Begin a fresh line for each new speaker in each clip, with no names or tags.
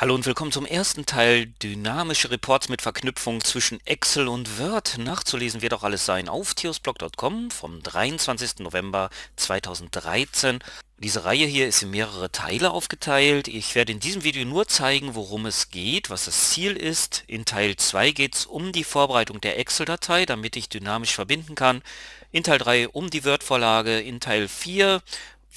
Hallo und willkommen zum ersten Teil dynamische Reports mit Verknüpfung zwischen Excel und Word. Nachzulesen wird auch alles sein auf tiosblog.com vom 23. November 2013. Diese Reihe hier ist in mehrere Teile aufgeteilt. Ich werde in diesem Video nur zeigen, worum es geht, was das Ziel ist. In Teil 2 geht es um die Vorbereitung der Excel-Datei, damit ich dynamisch verbinden kann. In Teil 3 um die Word-Vorlage. In Teil 4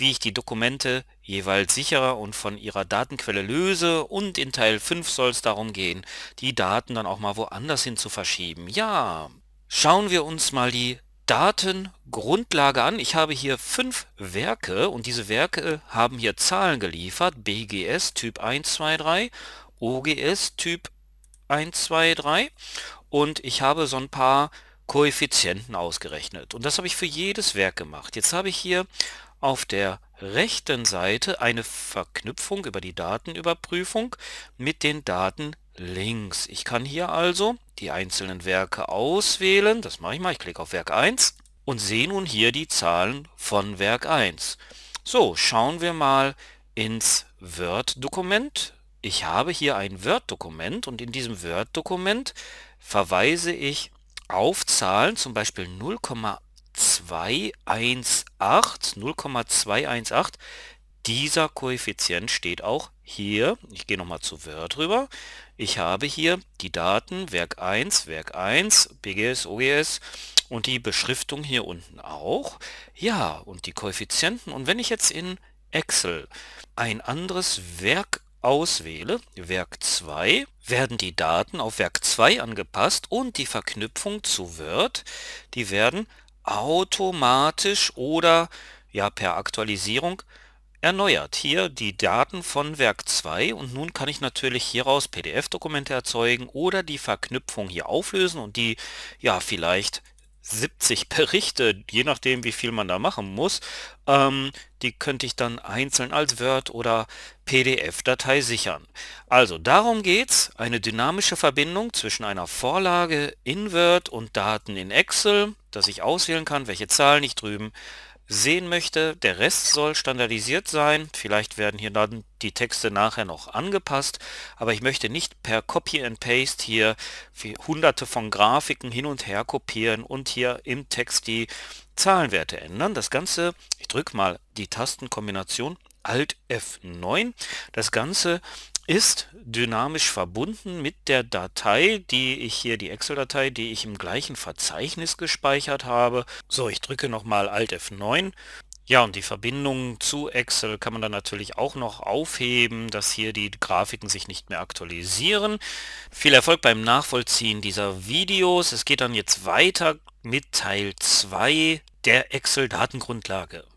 wie ich die Dokumente jeweils sicherer und von ihrer Datenquelle löse und in Teil 5 soll es darum gehen, die Daten dann auch mal woanders hin zu verschieben. Ja, schauen wir uns mal die Datengrundlage an. Ich habe hier fünf Werke und diese Werke haben hier Zahlen geliefert. BGS Typ 123, OGS Typ 123 und ich habe so ein paar Koeffizienten ausgerechnet. Und das habe ich für jedes Werk gemacht. Jetzt habe ich hier auf der rechten Seite eine Verknüpfung über die Datenüberprüfung mit den Daten links. Ich kann hier also die einzelnen Werke auswählen. Das mache ich mal. Ich klicke auf Werk 1 und sehe nun hier die Zahlen von Werk 1. So, schauen wir mal ins Word-Dokument. Ich habe hier ein Word-Dokument und in diesem Word-Dokument verweise ich auf Zahlen, zum Beispiel 0,1 0,218, 0,218. Dieser Koeffizient steht auch hier. Ich gehe nochmal zu Word rüber. Ich habe hier die Daten Werk 1, Werk 1, BGS, OGS und die Beschriftung hier unten auch. Ja, und die Koeffizienten. Und wenn ich jetzt in Excel ein anderes Werk auswähle, Werk 2, werden die Daten auf Werk 2 angepasst und die Verknüpfung zu Word, die werden automatisch oder ja per Aktualisierung erneuert. Hier die Daten von Werk 2 und nun kann ich natürlich hieraus PDF-Dokumente erzeugen oder die Verknüpfung hier auflösen und die ja vielleicht 70 Berichte, je nachdem, wie viel man da machen muss. Ähm, die könnte ich dann einzeln als Word- oder PDF-Datei sichern. Also darum geht es, eine dynamische Verbindung zwischen einer Vorlage in Word und Daten in Excel, dass ich auswählen kann, welche Zahlen ich drüben sehen möchte. Der Rest soll standardisiert sein. Vielleicht werden hier dann die Texte nachher noch angepasst, aber ich möchte nicht per Copy and Paste hier hunderte von Grafiken hin und her kopieren und hier im Text die Zahlenwerte ändern. Das Ganze, ich drücke mal die Tastenkombination Alt F9, das Ganze ist dynamisch verbunden mit der Datei, die ich hier, die Excel-Datei, die ich im gleichen Verzeichnis gespeichert habe. So, ich drücke nochmal Alt F9. Ja, und die Verbindung zu Excel kann man dann natürlich auch noch aufheben, dass hier die Grafiken sich nicht mehr aktualisieren. Viel Erfolg beim Nachvollziehen dieser Videos. Es geht dann jetzt weiter mit Teil 2 der Excel-Datengrundlage.